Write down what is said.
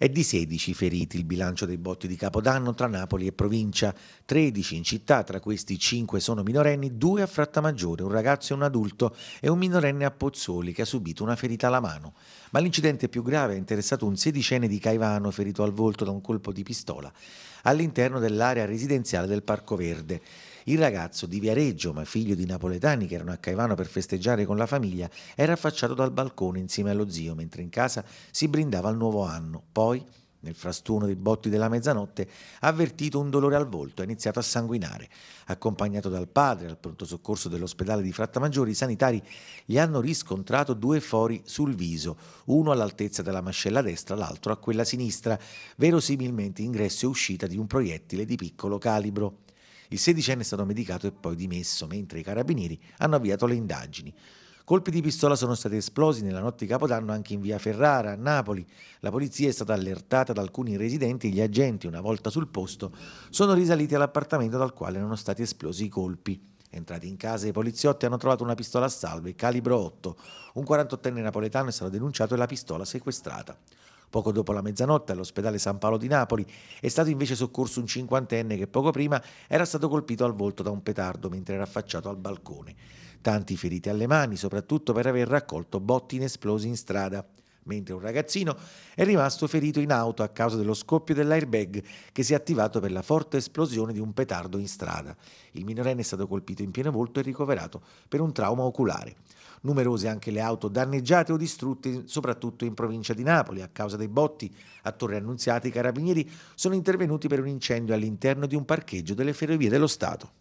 È di 16 feriti il bilancio dei botti di Capodanno tra Napoli e provincia, 13 in città, tra questi 5 sono minorenni, 2 a Frattamaggiore, un ragazzo e un adulto e un minorenne a Pozzoli che ha subito una ferita alla mano. Ma l'incidente più grave ha interessato un sedicenne di Caivano ferito al volto da un colpo di pistola all'interno dell'area residenziale del Parco Verde. Il ragazzo di Viareggio, ma figlio di napoletani che erano a Caivano per festeggiare con la famiglia, era affacciato dal balcone insieme allo zio, mentre in casa si brindava al nuovo anno. Poi, nel frastuono dei botti della mezzanotte, ha avvertito un dolore al volto e ha iniziato a sanguinare. Accompagnato dal padre al pronto soccorso dell'ospedale di Frattamaggiore, i sanitari gli hanno riscontrato due fori sul viso, uno all'altezza della mascella destra, l'altro a quella sinistra, verosimilmente ingresso e uscita di un proiettile di piccolo calibro. Il sedicenne è stato medicato e poi dimesso mentre i carabinieri hanno avviato le indagini. Colpi di pistola sono stati esplosi nella notte di Capodanno anche in via Ferrara, a Napoli. La polizia è stata allertata da alcuni residenti e gli agenti, una volta sul posto, sono risaliti all'appartamento dal quale erano stati esplosi i colpi. Entrati in casa, i poliziotti hanno trovato una pistola a salve, calibro 8. Un 48enne napoletano è stato denunciato e la pistola sequestrata. Poco dopo la mezzanotte all'ospedale San Paolo di Napoli è stato invece soccorso un cinquantenne che poco prima era stato colpito al volto da un petardo mentre era affacciato al balcone. Tanti feriti alle mani, soprattutto per aver raccolto botti inesplosi in strada mentre un ragazzino è rimasto ferito in auto a causa dello scoppio dell'airbag che si è attivato per la forte esplosione di un petardo in strada. Il minorenne è stato colpito in pieno volto e ricoverato per un trauma oculare. Numerose anche le auto danneggiate o distrutte, soprattutto in provincia di Napoli. A causa dei botti a Torre Annunziata i carabinieri sono intervenuti per un incendio all'interno di un parcheggio delle ferrovie dello Stato.